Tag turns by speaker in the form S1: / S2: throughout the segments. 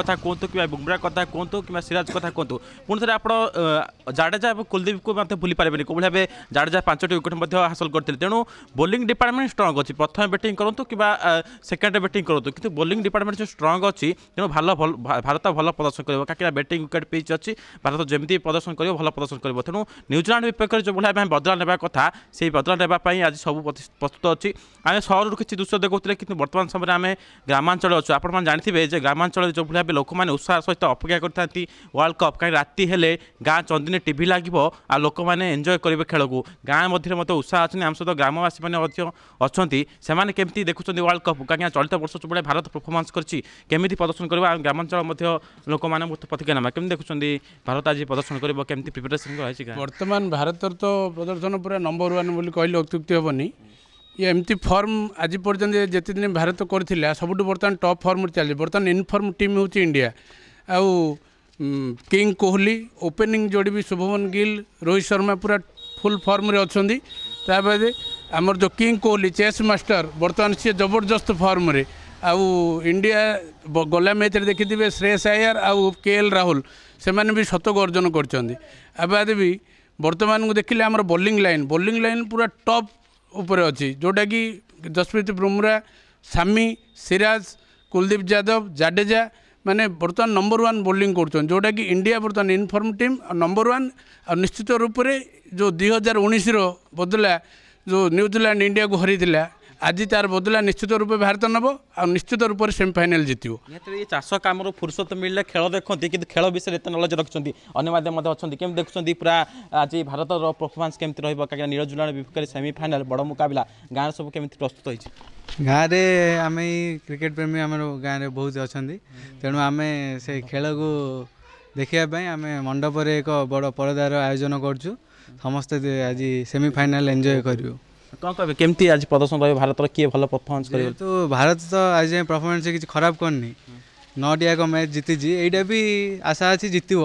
S1: কথা কুহতু কিংবা বুমরা কথা কুহতু কিংবা সিরাজ কথা কুহতু পুঁ থেকে আপনার জাডেজা এবং কুলদীপ মধ্যে ভুলি পারবে কোভাবে ভাবে জাডেজা পাঁচটি উইকেট মধ্যে হাসল করে তেমন বোলিং ডিপার্টমেন্ট স্ট্রং অছি প্রথমে ব্যাটিং করতু কিংবা সেকেন্ডে ব্যাটিং করতু কিন্তু বোলিং ডিপার্টমেন্ট যে স্ট্রং অছি তেমন ভালো ভারত ভালো প্রদর্শন করব কাকি ব্যাটিং উইকেট পিচ অছি ভারত যেমি প্রদর্শন করব ভালো প্রদর্শন করব তেমন নিউজিল্যান্ড বিপক্ষে যেভাবে আমি বদলা নেওয়া কথা সেই বদলা নেওয়া আজ সব প্রস্তুত অছি আমি সহরু কিছু দৃশ্য দেখুলে কিন্তু বর্তমান সময় আমি গ্রামাঞ্চলে অছু আপনার জাঁথে যে যে लो उत्साह सहित अपेक्षा गरिर्ल्ड कप् कातिले गाँ चन्दिन ठि लाग आ लोले एन्जय गर् खेल्क गाँ मेरो उत्साह अस् आमसँग ग्रामवासी मैले केप् कहाँ चलित वर्ष सबैले भारत पर्फमान्स गरिमिति प्रदर्शन गर्नु पत्यानु भारत आज प्रदर्शन गरेर केपेारेसन
S2: बर्तमान भारत र त प्रदर्शन पुरा नम्बर वान्क्ति हे ଇଏ ଏମିତି ଫର୍ମ ଆଜି ପର୍ଯ୍ୟନ୍ତ ଯେତେଦିନ ଭାରତ କରିଥିଲା ସବୁଠୁ ବର୍ତ୍ତମାନ ଟପ୍ ଫର୍ମରେ ଚାଲିଛି ବର୍ତ୍ତମାନ ଇନଫର୍ମ ଟିମ୍ ହେଉଛି ଇଣ୍ଡିଆ ଆଉ କିଙ୍ଗ କୋହଲି ଓପେନିଂ ଯୋଡ଼ି ବି ଶୁଭମନ ଗିଲ୍ ରୋହିତ ଶର୍ମା ପୁରା ଫୁଲ୍ ଫର୍ମରେ ଅଛନ୍ତି ତା ବାଦେ ଆମର ଯେଉଁ କିଙ୍ଗ କୋହଲି ଚେସ୍ ମାଷ୍ଟର ବର୍ତ୍ତମାନ ସିଏ ଜବରଦସ୍ତ ଫର୍ମରେ ଆଉ ଇଣ୍ଡିଆ ଗଲା ମ୍ୟାଚ୍ରେ ଦେଖିଥିବେ ଶ୍ରେୟସ ଆୟାର ଆଉ କେ ଏଲ୍ ରାହୁଲ ସେମାନେ ବି ଶତକ ଅର୍ଜନ କରିଛନ୍ତି ଆ ବାଦେ ବି ବର୍ତ୍ତମାନକୁ ଦେଖିଲେ ଆମର ବୋଲିଂ ଲାଇନ୍ ବୋଲିଂ ଲାଇନ୍ ପୁରା ଟପ୍ ଉପରେ ଅଛି ଯେଉଁଟାକି ଯଶପ୍ରୀତ ବୁମ୍ରା ସାମି ସିରାଜ କୁଲଦୀପ ଯାଦବ ଜାଡେଜା ମାନେ ବର୍ତ୍ତମାନ ନମ୍ବର ୱାନ୍ ବୋଲିଂ କରୁଛନ୍ତି ଯେଉଁଟାକି ଇଣ୍ଡିଆ ବର୍ତ୍ତମାନ ଇନଫର୍ମ ଟିମ୍ ନମ୍ବର ୱାନ୍ ଆଉ ନିଶ୍ଚିତ ରୂପରେ ଯେଉଁ ଦୁଇ ହଜାର ଉଣେଇଶର ବଦଲା ଯେଉଁ ନ୍ୟୁଜିଲାଣ୍ଡ ଇଣ୍ଡିଆକୁ ହରାଇଥିଲା आज तार बदला निश्चित रूपे भारत नबे आउँ निश्चित रूपले सेमिफाइनाल जित्यो
S1: चासो कामहरू फुर्सत मिले खेलाखे विषयमा नलज र अन्य माध्यम अहिले देख्छ पुरा आज भारत पर्फमान्स केब कारजुला विकमिफानाल बड मुक गाँस सबै के प्रस्तुत
S3: हुन्छ गाँड्रमै क्रिकेट प्रेमी आम गाँ र बहुत अनि तेणु आमे खेला देखापे म एक बड पर्दार आयोजन गर्छु समस्तै आज सेमिफाइनाल एन्जय गर् କ'ଣ କହିବେ କେମିତି ଆଜି ପ୍ରଦର୍ଶନ ରହିବ ଭାରତର କିଏ ଭଲ ପରଫର୍ମାନ୍ସ କରିବ ତ ଭାରତ ତ ଆଜି ଯାଏଁ ପରଫର୍ମାନ୍ସ କିଛି ଖରାପ କରିନି ନଅଟି ଯାକ ମ୍ୟାଚ୍ ଜିତିଛି ଏଇଟା ବି ଆଶା ଅଛି ଜିତିବ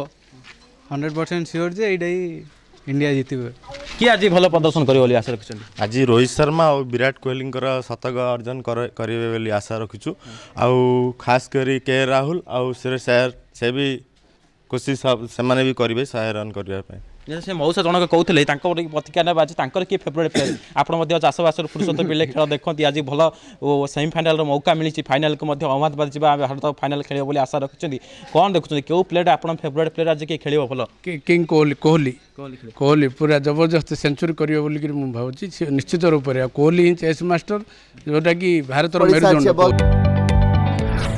S3: ହଣ୍ଡ୍ରେଡ଼ ପରସେଣ୍ଟ ସିଓର ଯେ ଏଇଟା ହିଁ ଇଣ୍ଡିଆ ଜିତିବ
S1: କିଏ ଆଜି ଭଲ ପ୍ରଦର୍ଶନ କରିବ ବୋଲି ଆଶା ରଖିଛନ୍ତି ଆଜି ରୋହିତ ଶର୍ମା ଆଉ ବିରାଟ କୋହଲିଙ୍କର ଶତକ ଅର୍ଜନ କରିବେ ବୋଲି ଆଶା ରଖିଛୁ ଆଉ ଖାସ କରି କେ ରାହୁଲ ଆଉ ସୁରେଶ ଆୟର ସେ ବି ଖୁସି ସେମାନେ ବି କରିବେ ଶହେ ରନ୍ କରିବା ପାଇଁ मौसो जनकै त प्रतिक्रिया तांकर के फेभरेट प्लेयर आपसवास फुट पिल् खेल् देखि भयोमिफाइनाल मौका मिलिच्छु फाइनालको मत बात जुन भारत फाइनाल खेल्नु आशा रुख्छु केही प्लेयर आपरेट प्लेयर आज के खे भोली
S2: कि कि पुरा जबरजस्त सेन्चुरी गरेक भिश्चित रूपले कोहली चेसमा